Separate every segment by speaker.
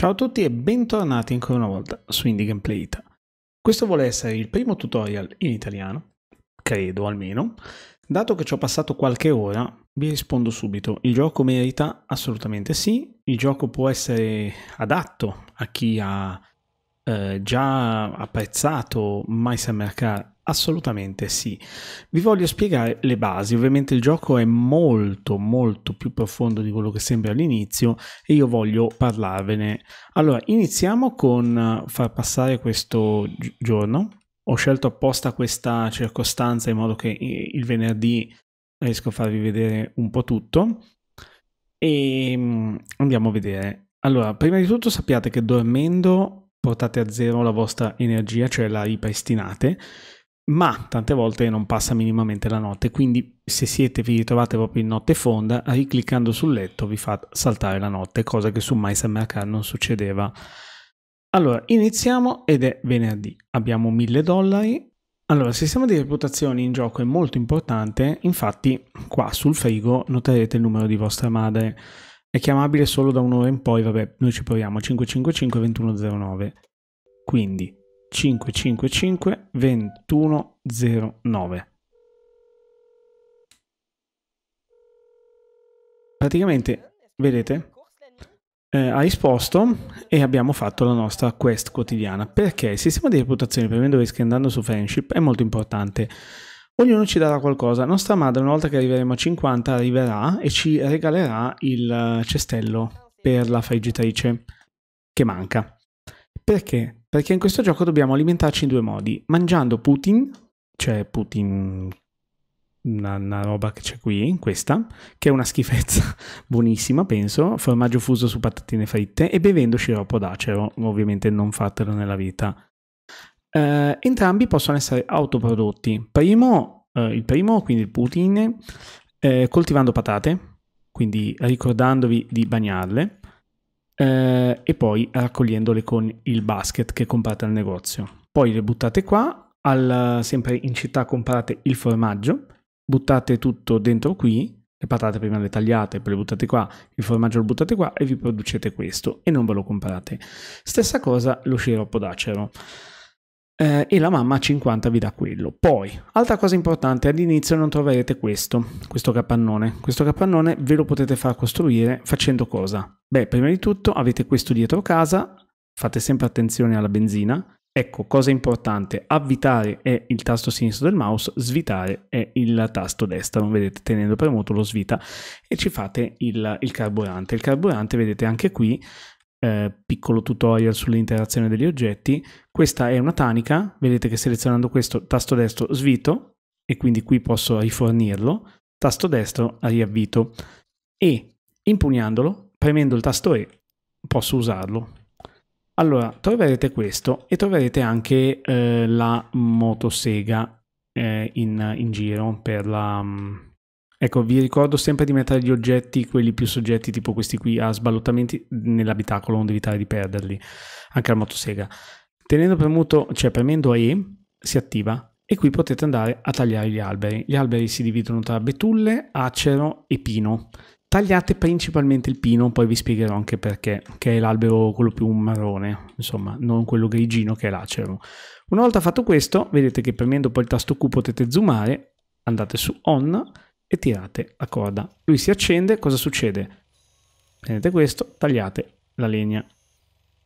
Speaker 1: Ciao a tutti e bentornati ancora una volta su Indie Gameplay Ita. Questo vuole essere il primo tutorial in italiano, credo almeno. Dato che ci ho passato qualche ora, vi rispondo subito. Il gioco merita assolutamente sì, il gioco può essere adatto a chi ha eh, già apprezzato My Summer Car Assolutamente sì. Vi voglio spiegare le basi. Ovviamente il gioco è molto molto più profondo di quello che sembra all'inizio e io voglio parlarvene. Allora, iniziamo con eh, far passare questo giorno. Ho scelto apposta questa circostanza in modo che eh, il venerdì riesco a farvi vedere un po' tutto. E ehm, andiamo a vedere. Allora, prima di tutto sappiate che dormendo portate a zero la vostra energia, cioè la ripristinate ma tante volte non passa minimamente la notte, quindi se siete vi ritrovate proprio in notte fonda, ricliccando sul letto vi fa saltare la notte, cosa che su MySMHK non succedeva. Allora, iniziamo ed è venerdì. Abbiamo 1000 dollari. Allora, il sistema di reputazioni in gioco è molto importante, infatti qua sul frigo noterete il numero di vostra madre. È chiamabile solo da un'ora in poi, vabbè, noi ci proviamo 555 2109. Quindi 555 2109. Praticamente, vedete, eh, ha risposto e abbiamo fatto la nostra quest quotidiana. Perché il sistema di reputazione, premendo e andando su Friendship, è molto importante. Ognuno ci darà qualcosa. Nostra madre, una volta che arriveremo a 50, arriverà e ci regalerà il cestello per la friggitrice che manca. Perché? Perché in questo gioco dobbiamo alimentarci in due modi. Mangiando Putin, cioè Putin una, una, roba che c'è qui, questa, che è una schifezza buonissima, penso, formaggio fuso su patatine fritte e bevendo sciroppo d'acero, ovviamente non fatelo nella vita. Eh, entrambi possono essere autoprodotti. Primo, eh, il primo, quindi il Putin, eh, coltivando patate, quindi ricordandovi di bagnarle eh, e poi raccogliendole con il basket che comprate al negozio. Poi le buttate qua, al, sempre in città comprate il formaggio, buttate tutto dentro qui, le patate prima le tagliate, poi le buttate qua, il formaggio lo buttate qua e vi producete questo e non ve lo comprate. Stessa cosa lo sciroppo d'acero eh, e la mamma a 50 vi dà quello. Poi, altra cosa importante, all'inizio non troverete questo, questo capannone. Questo capannone ve lo potete far costruire facendo cosa? Beh, prima di tutto avete questo dietro casa, fate sempre attenzione alla benzina. Ecco, cosa importante, avvitare è il tasto sinistro del mouse, svitare è il tasto destro, vedete tenendo premuto lo svita e ci fate il, il carburante. Il carburante vedete anche qui eh, piccolo tutorial sull'interazione degli oggetti. Questa è una tanica, vedete che selezionando questo tasto destro svito e quindi qui posso rifornirlo, tasto destro riavvito e impugnandolo, premendo il tasto E, posso usarlo. Allora, troverete questo e troverete anche eh, la motosega eh, in, in, giro per la... Mm, Ecco, vi ricordo sempre di mettere gli oggetti, quelli più soggetti, tipo questi qui, a sballottamenti nell'abitacolo, onde evitare di perderli, anche al motosega. Tenendo premuto, cioè premendo E, si attiva e qui potete andare a tagliare gli alberi. Gli alberi si dividono tra betulle, acero e pino. Tagliate principalmente il pino, poi vi spiegherò anche perché, che è l'albero quello più marrone, insomma, non quello grigino che è l'acero. Una volta fatto questo, vedete che premendo poi il tasto Q potete zoomare, andate su On e tirate la corda. Lui si accende, cosa succede? Prendete questo, tagliate la legna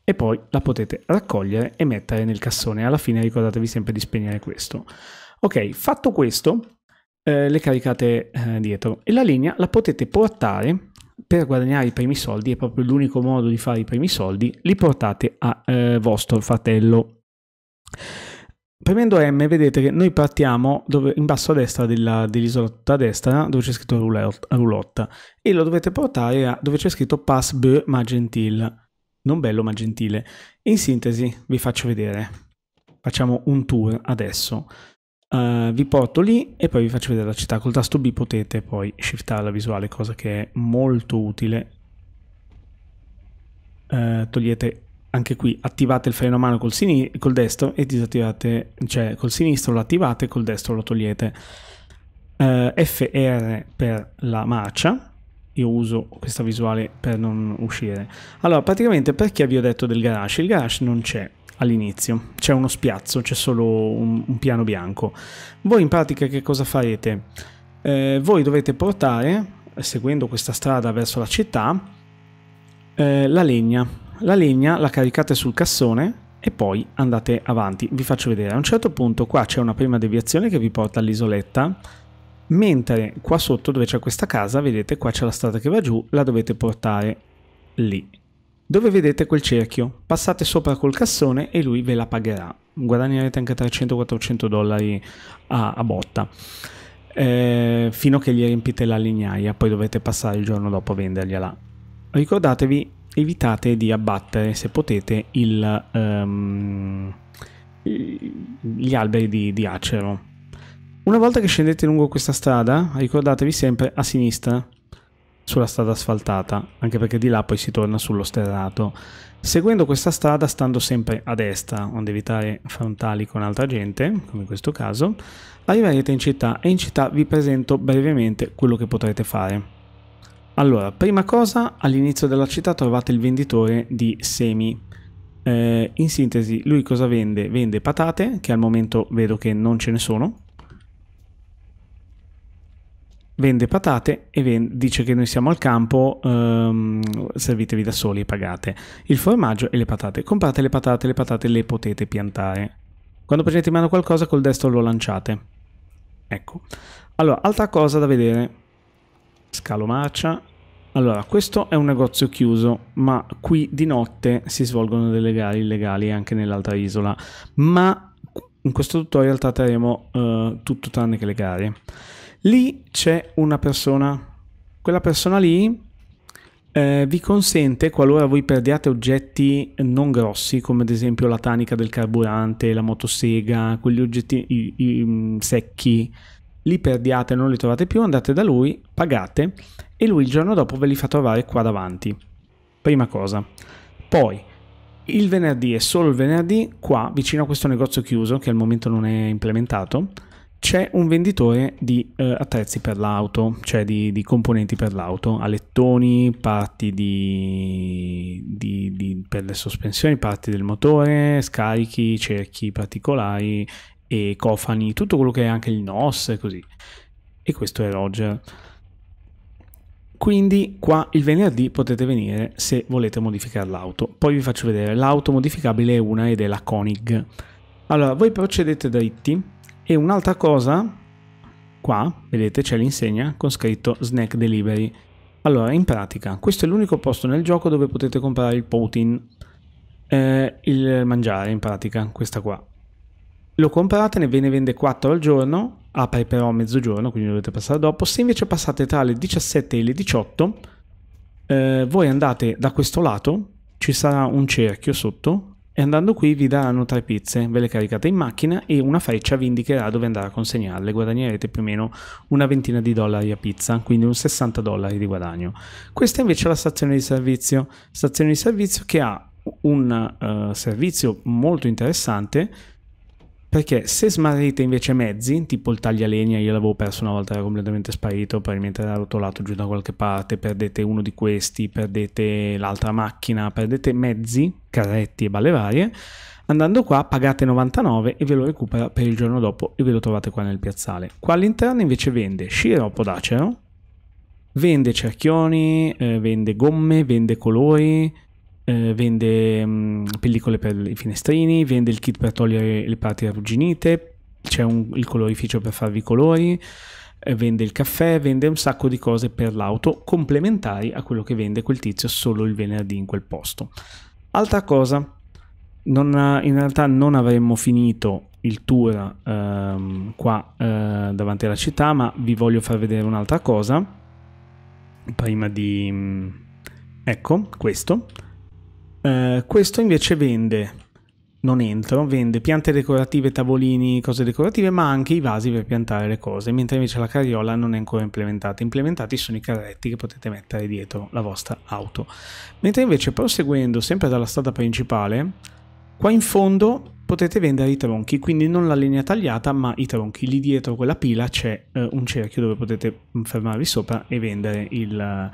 Speaker 1: e poi la potete raccogliere e mettere nel cassone. Alla fine ricordatevi sempre di spegnere questo. Ok, fatto questo, eh, le caricate eh, dietro e la legna la potete portare per guadagnare i primi soldi, è proprio l'unico modo di fare i primi soldi, li portate a eh, vostro fratello. Premendo M vedete che noi partiamo dove, in basso a destra dell'isola dell a destra dove c'è scritto roulotta e lo dovete portare a, dove c'è scritto pass b magentil, non bello ma gentile. In sintesi vi faccio vedere, facciamo un tour adesso, uh, vi porto lì e poi vi faccio vedere la città, col tasto B potete poi shiftare la visuale cosa che è molto utile. Uh, togliete anche qui attivate il freno a mano col, col destro e disattivate, cioè col sinistro lo attivate e col destro lo togliete. Uh, eh, FR per la marcia, io uso questa visuale per non uscire. Allora, praticamente perché vi ho detto del garage? Il garage non c'è all'inizio, c'è uno spiazzo, c'è solo un, un, piano bianco. Voi in pratica che cosa farete? Eh, voi dovete portare, seguendo questa strada verso la città, eh, la legna la legna la caricate sul cassone e poi andate avanti. Vi faccio vedere, a un certo punto qua c'è una prima deviazione che vi porta all'isoletta, mentre qua sotto dove c'è questa casa, vedete qua c'è la strada che va giù, la dovete portare lì. Dove vedete quel cerchio? Passate sopra col cassone e lui ve la pagherà. Guadagnerete anche 300-400 dollari a, a botta. Eh, fino a che gli riempite la lignaia, poi dovete passare il giorno dopo a vendergliela. Ricordatevi evitate di abbattere, se potete, il, um, gli alberi di, di acero. Una volta che scendete lungo questa strada, ricordatevi sempre a sinistra sulla strada asfaltata, anche perché di là poi si torna sullo sterrato. Seguendo questa strada, stando sempre a destra, onde evitare frontali con altra gente, come in questo caso, arriverete in città e in città vi presento brevemente quello che potrete fare. Allora, prima cosa, all'inizio della città trovate il venditore di semi. Eh, in sintesi, lui cosa vende? Vende patate, che al momento vedo che non ce ne sono. Vende patate e vende, dice che noi siamo al campo, ehm, servitevi da soli e pagate. Il formaggio e le patate. Comprate le patate, le patate le potete piantare. Quando prendete in mano qualcosa, col destro lo lanciate. Ecco. Allora, altra cosa da vedere Scalo marcia. Allora, questo è un negozio chiuso, ma qui di notte si svolgono delle gare illegali anche nell'altra isola. Ma in questo tutorial tratteremo uh, tutto tranne che le gare. Lì c'è una persona. Quella persona lì eh, vi consente, qualora voi perdiate oggetti non grossi, come ad esempio la tanica del carburante, la motosega, quegli oggetti i, i, mm, secchi, li perdiate, non li trovate più, andate da lui, pagate e lui il giorno dopo ve li fa trovare qua davanti. Prima cosa. Poi, il venerdì e solo il venerdì, qua vicino a questo negozio chiuso, che al momento non è implementato, c'è un venditore di eh, attrezzi per l'auto, cioè di, di componenti per l'auto, alettoni, parti di, di, per le sospensioni, parti del motore, scarichi, cerchi particolari e Cofani, tutto quello che è anche il NOS e così. E questo è Roger. Quindi qua il venerdì potete venire se volete modificare l'auto. Poi vi faccio vedere, l'auto modificabile è una ed è la Koenig. Allora, voi procedete dritti e un'altra cosa, qua, vedete c'è l'insegna con scritto Snack Delivery. Allora, in pratica, questo è l'unico posto nel gioco dove potete comprare il potin, eh, il mangiare in pratica, questa qua lo comprate, ne ve ne vende 4 al giorno, apre però a mezzogiorno, quindi dovete passare dopo. Se invece passate tra le 17 e le 18, eh, voi andate da questo lato, ci sarà un cerchio sotto, e andando qui vi daranno tre pizze, ve le caricate in macchina e una freccia vi indicherà dove andare a consegnarle, guadagnerete più o meno una ventina di dollari a pizza, quindi un 60 dollari di guadagno. Questa invece è la stazione di servizio, stazione di servizio che ha un uh, servizio molto interessante perché se smarrite invece mezzi, tipo il taglialegna, io l'avevo perso una volta, era completamente sparito, probabilmente era rotolato giù da qualche parte, perdete uno di questi, perdete l'altra macchina, perdete mezzi, carretti e balle varie, andando qua pagate 99 e ve lo recupera per il giorno dopo e ve lo trovate qua nel piazzale. Qua all'interno invece vende sciroppo d'acero, vende cerchioni, eh, vende gomme, vende colori, eh, vende mh, mm, pellicole per i finestrini, vende il kit per togliere le parti arrugginite, c'è un, il colorificio per farvi i colori, eh, vende il caffè, vende un sacco di cose per l'auto complementari a quello che vende quel tizio solo il venerdì in quel posto. Altra cosa, non, in realtà non avremmo finito il tour ehm, qua eh, davanti alla città, ma vi voglio far vedere un'altra cosa prima di... Mm, ecco, questo eh, questo invece vende, non entro, vende piante decorative, tavolini, cose decorative, ma anche i vasi per piantare le cose, mentre invece la carriola non è ancora implementata. Implementati sono i carretti che potete mettere dietro la vostra auto. Mentre invece proseguendo sempre dalla strada principale, qua in fondo potete vendere i tronchi, quindi non la linea tagliata, ma i tronchi. Lì dietro quella pila c'è eh, un cerchio dove potete mm, fermarvi sopra e vendere il,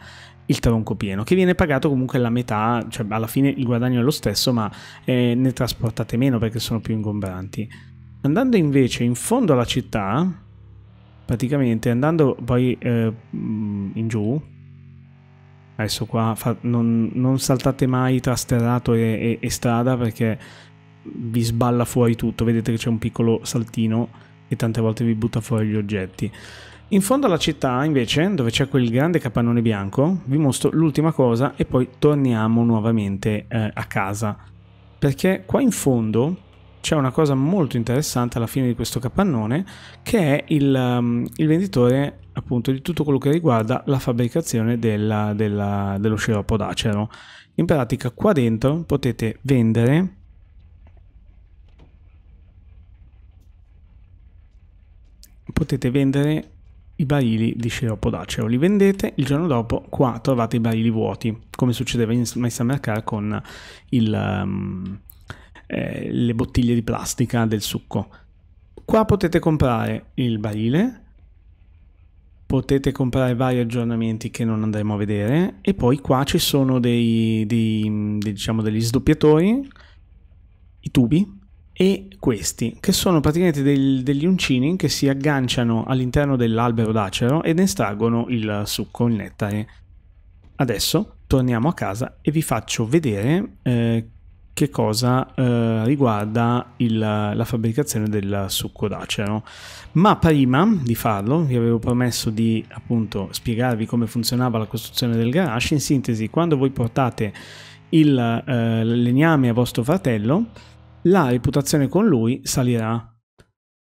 Speaker 1: il tronco pieno, che viene pagato comunque la metà, cioè alla fine il guadagno è lo stesso, ma eh, ne trasportate meno perché sono più ingombranti. Andando invece in fondo alla città, praticamente andando poi eh, mm, in giù, adesso qua fa, non, non, saltate mai tra sterrato e, e, e strada perché vi sballa fuori tutto, vedete che c'è un piccolo saltino e tante volte vi butta fuori gli oggetti. In fondo alla città, invece, dove c'è quel grande capannone bianco, vi mostro l'ultima cosa e poi torniamo nuovamente eh, a casa. Perché qua in fondo c'è una cosa molto interessante alla fine di questo capannone, che è il, um, il venditore appunto di tutto quello che riguarda la fabbricazione della, della, dello sciroppo d'acero. In pratica qua dentro potete vendere potete vendere i barili di sciroppo podaceo, li vendete, il giorno dopo qua trovate i barili vuoti, come succedeva in messa a mercare con il, um, eh, le bottiglie di plastica del succo. Qua potete comprare il barile, potete comprare vari aggiornamenti che non andremo a vedere e poi qua ci sono dei, dei, dei diciamo degli sdoppiatori, i tubi e questi, che sono praticamente del, degli uncini che si agganciano all'interno dell'albero d'acero ed estraggono il succo, il nettare. Adesso torniamo a casa e vi faccio vedere eh, che cosa eh, riguarda il, la fabbricazione del succo d'acero. Ma prima di farlo vi avevo promesso di appunto spiegarvi come funzionava la costruzione del garage. In sintesi, quando voi portate il eh, legname a vostro fratello, la reputazione con lui salirà.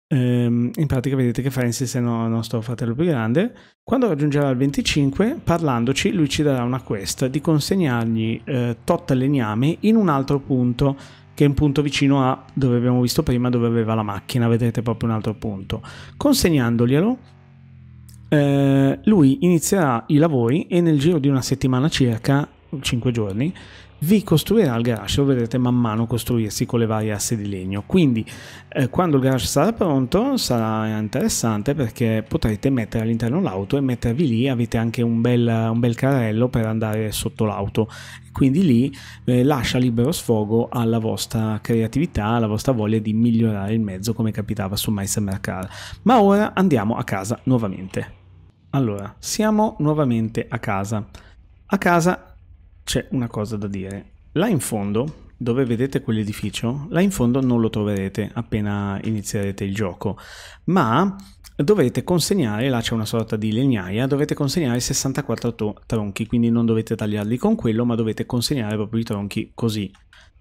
Speaker 1: Ehm, in pratica vedete che Francis è no, nostro fratello più grande. Quando raggiungerà il 25, parlandoci, lui ci darà una quest di consegnargli eh, tot legname in un altro punto, che è un punto vicino a dove abbiamo visto prima, dove aveva la macchina, vedrete proprio un altro punto. Consegnandoglielo, eh, lui inizierà i lavori e nel giro di una settimana circa, 5 giorni, vi costruirà il garage, lo vedrete man mano costruirsi con le varie asse di legno. Quindi eh, quando il garage sarà pronto sarà interessante perché potrete mettere all'interno l'auto e mettervi lì, avete anche un bel, un bel carrello per andare sotto l'auto. Quindi lì eh, lascia libero sfogo alla vostra creatività, alla vostra voglia di migliorare il mezzo come capitava su My Summer Car. Ma ora andiamo a casa nuovamente. Allora, siamo nuovamente a casa. A casa c'è una cosa da dire. Là in fondo, dove vedete quell'edificio, là in fondo non lo troverete appena inizierete il gioco, ma dovete consegnare, là c'è una sorta di legnaia, dovete consegnare 64 tronchi, quindi non dovete tagliarli con quello, ma dovete consegnare proprio i tronchi così.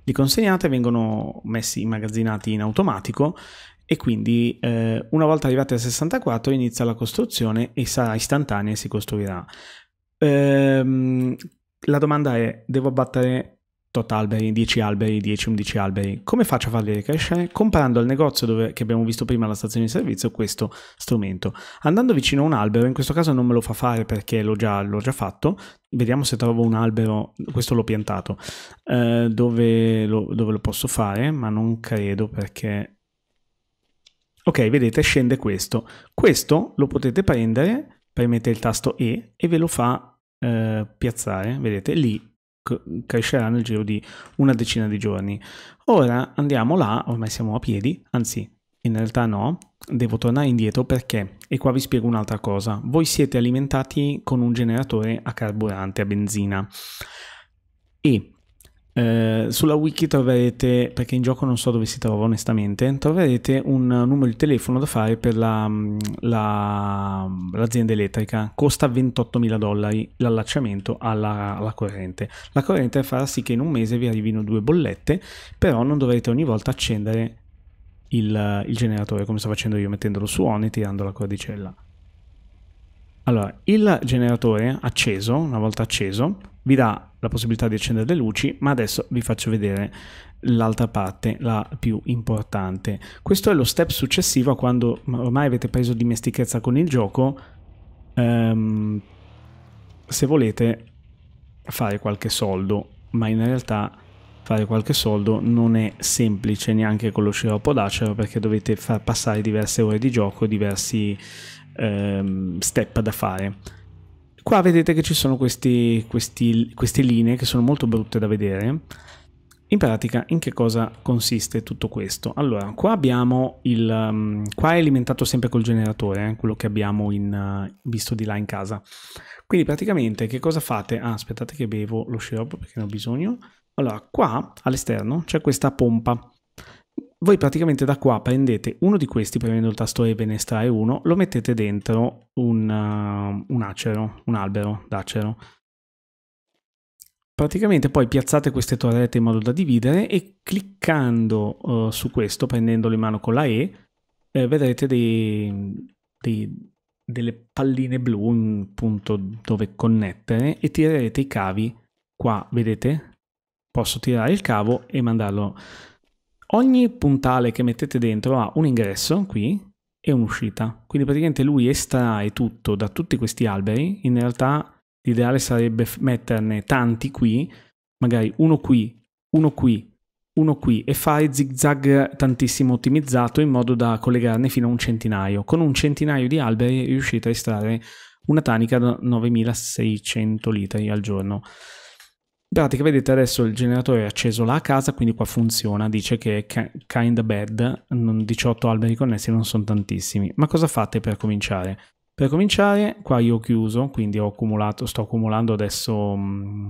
Speaker 1: Li consegnate, vengono messi immagazzinati in automatico e quindi eh, una volta arrivati a 64 inizia la costruzione e sarà istantanea e si costruirà. Ehm, la domanda è, devo abbattere tot alberi, 10 alberi, 10, 11 alberi. Come faccio a farli ricrescere? Comprando al negozio dove, che abbiamo visto prima alla stazione di servizio questo strumento. Andando vicino a un albero, in questo caso non me lo fa fare perché l'ho già, già, fatto, vediamo se trovo un albero, questo l'ho piantato, eh, dove, lo, dove lo posso fare, ma non credo perché... Ok, vedete, scende questo. Questo lo potete prendere, premete il tasto E e ve lo fa eh, piazzare, vedete, lì crescerà nel giro di una decina di giorni. Ora andiamo là, ormai siamo a piedi, anzi in realtà no, devo tornare indietro perché, e qua vi spiego un'altra cosa, voi siete alimentati con un generatore a carburante, a benzina e eh, sulla wiki troverete, perché in gioco non so dove si trova onestamente, troverete un numero di telefono da fare per la, la, l'azienda elettrica. Costa 28.000 dollari l'allacciamento alla, alla, corrente. La corrente farà sì che in un mese vi arrivino due bollette, però non dovrete ogni volta accendere il, il generatore come sto facendo io, mettendolo su on e tirando la cordicella. Allora, il generatore acceso, una volta acceso, vi dà la possibilità di accendere le luci, ma adesso vi faccio vedere l'altra parte, la più importante. Questo è lo step successivo a quando ormai avete preso dimestichezza con il gioco. Um, se volete fare qualche soldo, ma in realtà fare qualche soldo non è semplice neanche con lo sciroppo d'acero perché dovete far passare diverse ore di gioco, diversi ehm, step da fare. Qua vedete che ci sono questi, questi, queste linee che sono molto brutte da vedere. In pratica in che cosa consiste tutto questo? Allora, qua abbiamo il... Um, qua è alimentato sempre col generatore, eh, quello che abbiamo in, uh, visto di là in casa. Quindi praticamente che cosa fate? Ah, aspettate che bevo lo sciroppo perché ne ho bisogno. Allora, qua all'esterno c'è questa pompa voi praticamente da qua prendete uno di questi premendo il tasto E ve ne estrae uno, lo mettete dentro un, uh, un acero, un albero d'acero. Praticamente poi piazzate queste torrette in modo da dividere e cliccando uh, su questo, prendendolo in mano con la E, eh, vedrete dei, dei, delle palline blu, un punto dove connettere e tirerete i cavi qua, vedete? Posso tirare il cavo e mandarlo Ogni puntale che mettete dentro ha un ingresso qui e un'uscita. Quindi praticamente lui estrae tutto da tutti questi alberi. In realtà l'ideale sarebbe metterne tanti qui, magari uno qui, uno qui, uno qui e fare zigzag tantissimo ottimizzato in modo da collegarne fino a un centinaio. Con un centinaio di alberi riuscite a estrarre una tanica da 9600 litri al giorno. In pratica vedete adesso il generatore è acceso la casa, quindi qua funziona, dice che è kinda bad, 18 alberi connessi non sono tantissimi. Ma cosa fate per cominciare? Per cominciare, qua io ho chiuso, quindi ho accumulato, sto accumulando adesso mh, mm,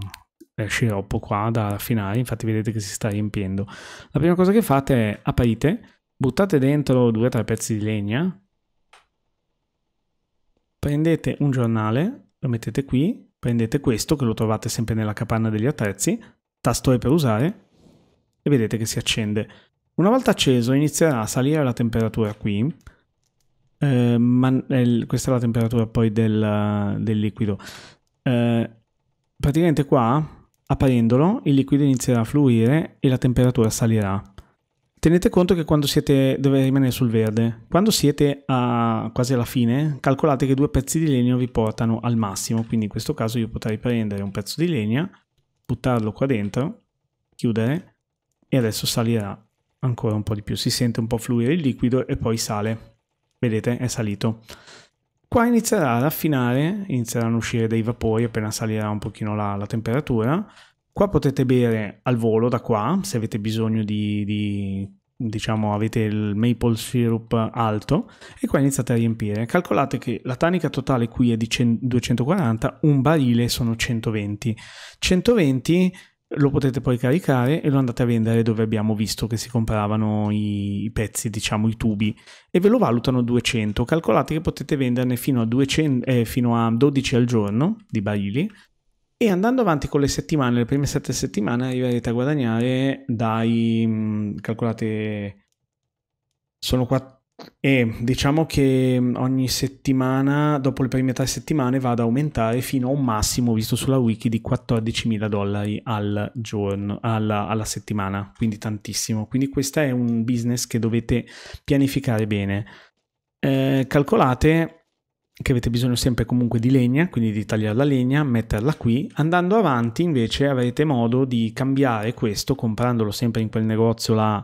Speaker 1: eh, sciroppo qua da raffinare, infatti vedete che si sta riempiendo. La prima cosa che fate è aprite, buttate dentro due o tre pezzi di legna, prendete un giornale, lo mettete qui, Prendete questo che lo trovate sempre nella capanna degli attrezzi, tasto E per usare e vedete che si accende. Una volta acceso inizierà a salire la temperatura qui, eh, ma, eh, questa è la temperatura poi del, del liquido. Eh, praticamente qua, aprendolo, il liquido inizierà a fluire e la temperatura salirà. Tenete conto che quando siete, deve rimanere sul verde, quando siete a, quasi alla fine, calcolate che due pezzi di legno vi portano al massimo, quindi in questo caso io potrei prendere un pezzo di legna, buttarlo qua dentro, chiudere e adesso salirà ancora un po' di più, si sente un po' fluire il liquido e poi sale, vedete è salito. Qua inizierà a raffinare, inizieranno a uscire dei vapori appena salirà un pochino la, la temperatura, Qua potete bere al volo da qua, se avete bisogno di, di diciamo avete il maple syrup alto e qua iniziate a riempire calcolate che la tanica totale qui è di 240 un barile sono 120 120 lo potete poi caricare e lo andate a vendere dove abbiamo visto che si compravano i, i pezzi diciamo i tubi e ve lo valutano 200 calcolate che potete venderne fino a, 200, eh, fino a 12 al giorno di barili e andando avanti con le settimane, le prime sette settimane arriverete a guadagnare dai, mm, calcolate, sono quattro, e diciamo che mm, ogni settimana, dopo le prime tre settimane, va ad aumentare fino a un massimo visto sulla wiki di 14.000 dollari al giorno, alla, alla, settimana, quindi tantissimo. Quindi questo è un business che dovete pianificare bene. Eh, calcolate che avete bisogno sempre comunque di legna, quindi di tagliare la legna, metterla qui. Andando avanti invece avrete modo di cambiare questo comprandolo sempre in quel negozio là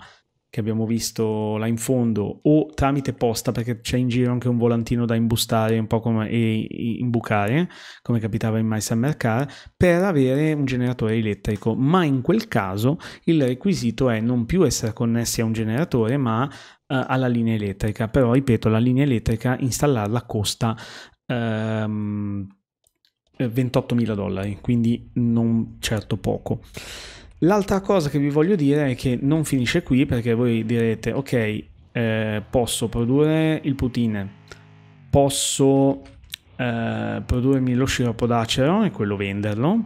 Speaker 1: che abbiamo visto là in fondo o tramite posta perché c'è in giro anche un volantino da imbustare un po' come, e imbucare come capitava in Mais Mercar per avere un generatore elettrico ma in quel caso il requisito è non più essere connessi a un generatore ma eh, alla linea elettrica però ripeto la linea elettrica installarla costa 28 ehm, mila dollari quindi non certo poco L'altra cosa che vi voglio dire è che non finisce qui perché voi direte ok eh, posso produrre il poutine, posso eh, produrmi lo sciroppo d'acero e quello venderlo,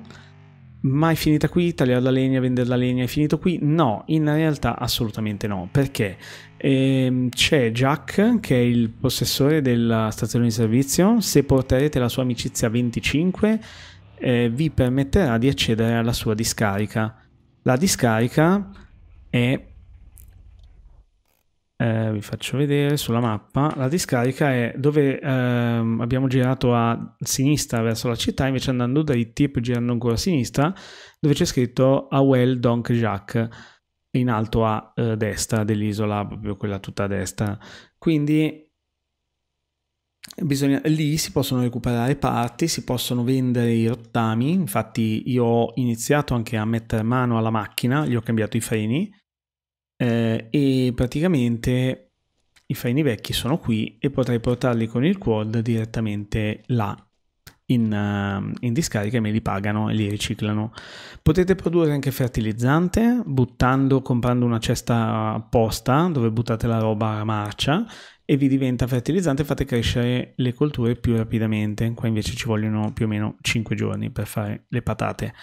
Speaker 1: ma è finita qui, tagliare la legna, vendere la legna è finito qui? No, in realtà assolutamente no, perché ehm, c'è Jack che è il possessore della stazione di servizio, se porterete la sua amicizia 25 eh, vi permetterà di accedere alla sua discarica la discarica è, eh, vi faccio vedere sulla mappa, la discarica è dove ehm, abbiamo girato a sinistra verso la città, invece andando dritti e poi girando ancora a sinistra, dove c'è scritto Awel Donk Jacques in alto a eh, destra dell'isola, proprio quella tutta a destra. Quindi Bisogna, lì si possono recuperare parti, si possono vendere i rottami, infatti io ho iniziato anche a mettere mano alla macchina, gli ho cambiato i freni eh, e praticamente i freni vecchi sono qui e potrei portarli con il quad direttamente là in, eh, in discarica e me li pagano e li riciclano. Potete produrre anche fertilizzante buttando, comprando una cesta apposta dove buttate la roba a marcia e vi diventa fertilizzante e fate crescere le colture più rapidamente. Qua invece ci vogliono più o meno 5 giorni per fare le patate.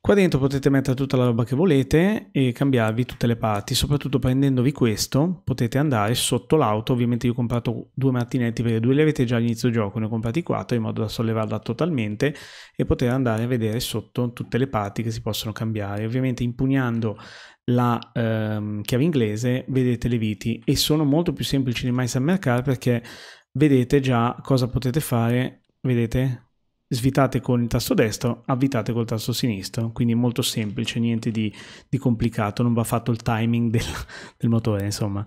Speaker 1: Qua dentro potete mettere tutta la roba che volete e cambiarvi tutte le parti, soprattutto prendendovi questo potete andare sotto l'auto, ovviamente io ho comprato due martinetti perché due li avete già all'inizio gioco, ne ho comprati quattro in modo da sollevarla totalmente e poter andare a vedere sotto tutte le parti che si possono cambiare, ovviamente impugnando la ehm, chiave inglese vedete le viti e sono molto più semplici di MySummerCard perché vedete già cosa potete fare, vedete? Svitate con il tasto destro, avvitate col tasto sinistro, quindi molto semplice, niente di, di complicato, non va fatto il timing del, del motore insomma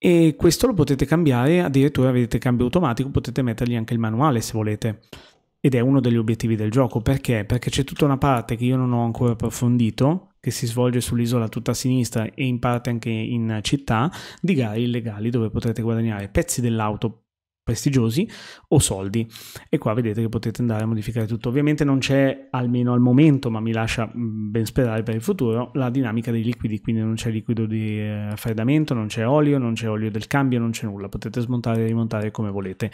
Speaker 1: e questo lo potete cambiare addirittura vedete cambio automatico potete mettergli anche il manuale se volete ed è uno degli obiettivi del gioco perché perché c'è tutta una parte che io non ho ancora approfondito che si svolge sull'isola tutta a sinistra e in parte anche in città, di gare illegali dove potrete guadagnare pezzi dell'auto prestigiosi o soldi e qua vedete che potete andare a modificare tutto ovviamente non c'è almeno al momento ma mi lascia mm, ben sperare per il futuro la dinamica dei liquidi quindi non c'è liquido di eh, raffreddamento non c'è olio non c'è olio del cambio non c'è nulla potete smontare e rimontare come volete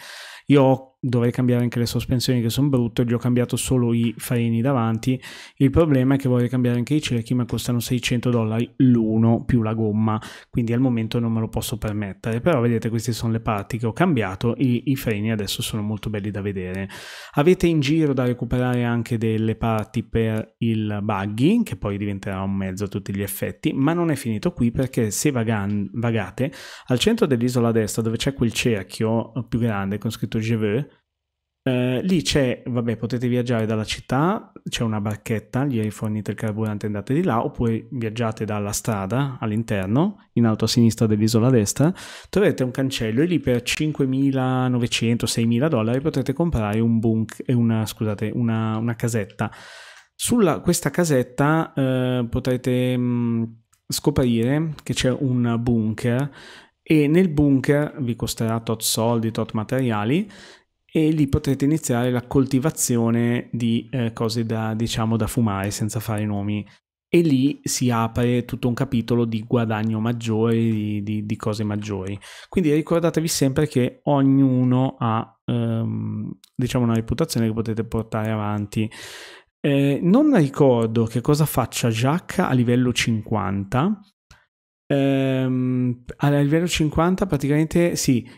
Speaker 1: io ho dovrei cambiare anche le sospensioni che sono brutte, gli ho cambiato solo i freni davanti, il problema è che vorrei cambiare anche i cerchi ma costano 600 dollari l'uno più la gomma, quindi al momento non me lo posso permettere, però vedete queste sono le parti che ho cambiato, i, i freni adesso sono molto belli da vedere. Avete in giro da recuperare anche delle parti per il buggy, che poi diventerà un mezzo a tutti gli effetti, ma non è finito qui perché se vagan- vagate al centro dell'isola destra dove c'è quel cerchio eh, più grande con scritto Jeveux, eh, lì c'è, vabbè, potete viaggiare dalla città, c'è una barchetta, gli rifornite il carburante e andate di là, oppure viaggiate dalla strada all'interno, in alto a sinistra dell'isola destra, troverete un cancello e lì per 5.900-6.000 dollari potrete comprare un bunk, eh, una, scusate, una, una casetta. Sulla questa casetta eh, potrete mh, mm, scoprire che c'è un bunker e nel bunker vi costerà tot soldi, tot materiali e lì potrete iniziare la coltivazione di eh, cose da, diciamo, da fumare senza fare nomi. E lì si apre tutto un capitolo di guadagno maggiore, di, di, di cose maggiori. Quindi ricordatevi sempre che ognuno ha ehm, diciamo una reputazione che potete portare avanti. Eh, non ricordo che cosa faccia Jacques a livello 50, Ehm, a livello 50 praticamente sì,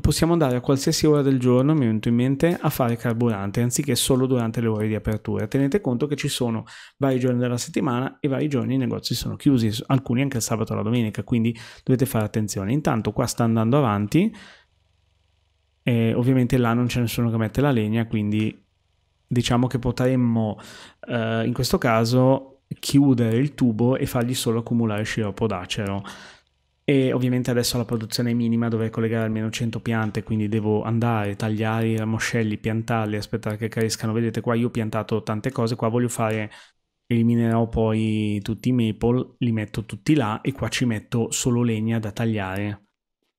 Speaker 1: possiamo andare a qualsiasi ora del giorno, mi è venuto in mente, a fare carburante anziché solo durante le ore di apertura. Tenete conto che ci sono vari giorni della settimana e vari giorni i negozi sono chiusi, alcuni anche il sabato e la domenica, quindi dovete fare attenzione. Intanto qua sta andando avanti, e ovviamente là non c'è nessuno che mette la legna, quindi diciamo che potremmo eh, in questo caso chiudere il tubo e fargli solo accumulare sciroppo d'acero. E ovviamente adesso la produzione è minima, dovrei collegare almeno 100 piante, quindi devo andare, tagliare i ramoscelli, piantarli, aspettare che crescano. Vedete qua io ho piantato tante cose, qua voglio fare eliminerò poi tutti i maple, li metto tutti là e qua ci metto solo legna da tagliare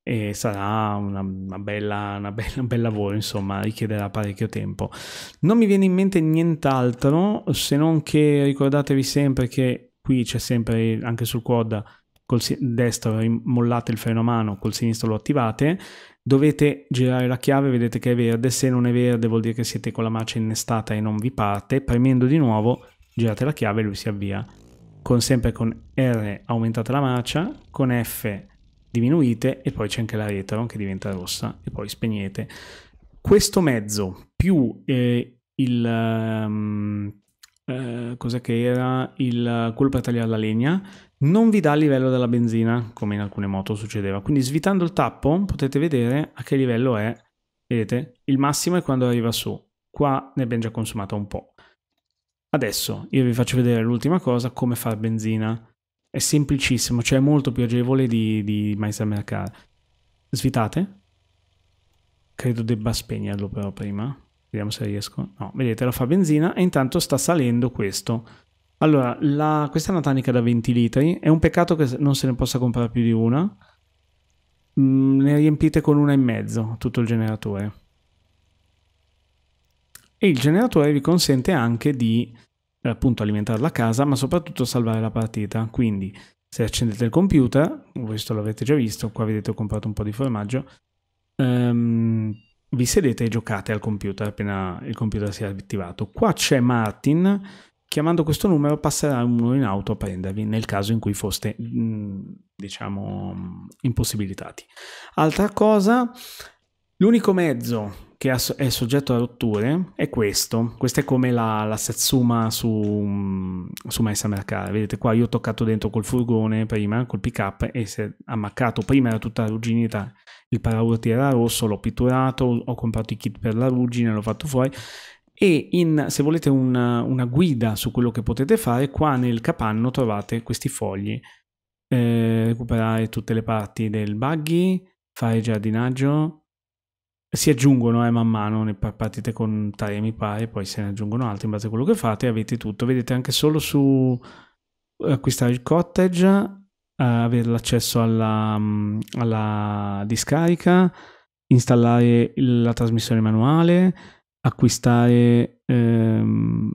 Speaker 1: e sarà una, una, bella, una bella, un bel lavoro, insomma, richiederà parecchio tempo. Non mi viene in mente nient'altro se non che ricordatevi sempre che qui c'è sempre anche sul quad col destro mollate il freno a mano, col sinistro lo attivate, dovete girare la chiave, vedete che è verde, se non è verde vuol dire che siete con la marcia innestata e non vi parte, premendo di nuovo girate la chiave e lui si avvia. Con sempre con R aumentate la marcia, con F diminuite e poi c'è anche la retro che diventa rossa e poi spegnete. Questo mezzo più eh, il... Um, eh, cos'è che era il, eh, quello per tagliare la legna non vi dà il livello della benzina come in alcune moto succedeva quindi svitando il tappo potete vedere a che livello è vedete il massimo è quando arriva su qua ne abbiamo già consumato un po' adesso io vi faccio vedere l'ultima cosa come far benzina è semplicissimo, cioè molto più agevole di, di Meister Mercado. Svitate. Credo debba spegnerlo però prima. Vediamo se riesco. No, vedete, lo fa benzina e intanto sta salendo questo. Allora, la, questa è una tanica da 20 litri. È un peccato che non se ne possa comprare più di una. Mm, ne riempite con una e mezzo tutto il generatore. E il generatore vi consente anche di eh, appunto alimentare la casa, ma soprattutto salvare la partita. Quindi se accendete il computer, questo l'avete già visto, qua vedete ho comprato un po' di formaggio, um, vi sedete e giocate al computer appena il computer si è attivato. Qua c'è Martin, chiamando questo numero passerà uno in auto a prendervi nel caso in cui foste, mm, diciamo, impossibilitati. Altra cosa, l'unico mezzo che è soggetto a rotture è questo. Questa è come la, la Satsuma su, mm, su Maesa Mercare. Vedete qua io ho toccato dentro col furgone prima, col pick up e si è ammaccato. Prima era tutta arrugginita, il paraurti era rosso, l'ho pitturato, ho comprato i kit per la ruggine, l'ho fatto fuori e in, se volete una, una, guida su quello che potete fare, qua nel capanno trovate questi fogli. Eh, recuperare tutte le parti del buggy, fare giardinaggio, si aggiungono eh, man mano, ne partite con tale mi pare, poi se ne aggiungono altri in base a quello che fate avete tutto. Vedete anche solo su eh, acquistare il cottage, eh, avere l'accesso alla, mm, alla, discarica, installare la trasmissione manuale, acquistare ehm,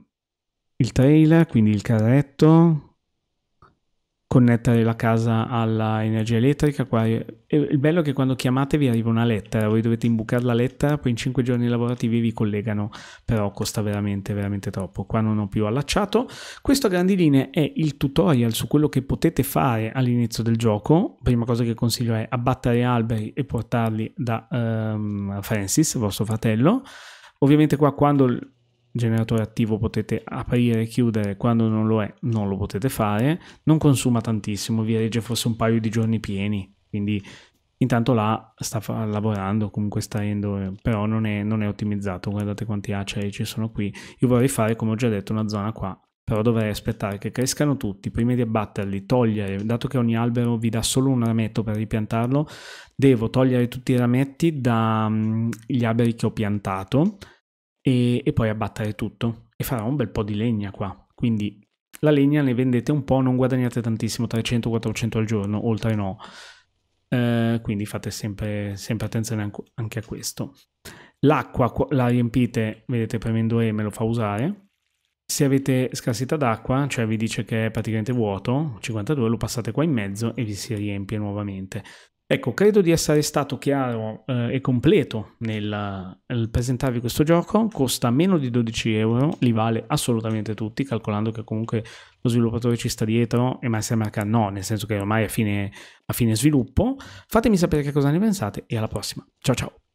Speaker 1: il trailer, quindi il carretto, connettere la casa all'energia elettrica. Il bello è che quando chiamate vi arriva una lettera, voi dovete imbucare la lettera, poi in 5 giorni lavorativi vi collegano, però costa veramente, veramente troppo. Qua non ho più allacciato. Questo a grandi linee è il tutorial su quello che potete fare all'inizio del gioco. Prima cosa che consiglio è abbattere alberi e portarli da um, Francis, vostro fratello. Ovviamente qua quando generatore attivo potete aprire e chiudere quando non lo è non lo potete fare non consuma tantissimo vi regge forse un paio di giorni pieni quindi intanto là sta lavorando comunque sta endo però non è, non è ottimizzato guardate quanti aceri ci sono qui io vorrei fare come ho già detto una zona qua però dovrei aspettare che crescano tutti prima di abbatterli, togliere, dato che ogni albero vi dà solo un rametto per ripiantarlo, devo togliere tutti i rametti dagli mm, alberi che ho piantato e, e poi abbattere tutto e farà un bel po' di legna qua. Quindi la legna ne vendete un po', non guadagnate tantissimo, 300-400 al giorno, oltre no. Eh, quindi fate sempre, sempre, attenzione anche a questo. L'acqua la riempite, vedete premendo E me lo fa usare. Se avete scarsità d'acqua, cioè vi dice che è praticamente vuoto, 52, lo passate qua in mezzo e vi si riempie nuovamente. Ecco, credo di essere stato chiaro eh, e completo nel, nel, presentarvi questo gioco, costa meno di 12 euro, li vale assolutamente tutti, calcolando che comunque lo sviluppatore ci sta dietro e Master Marca no, nel senso che ormai è a fine, a fine sviluppo. Fatemi sapere che cosa ne pensate e alla prossima. Ciao ciao!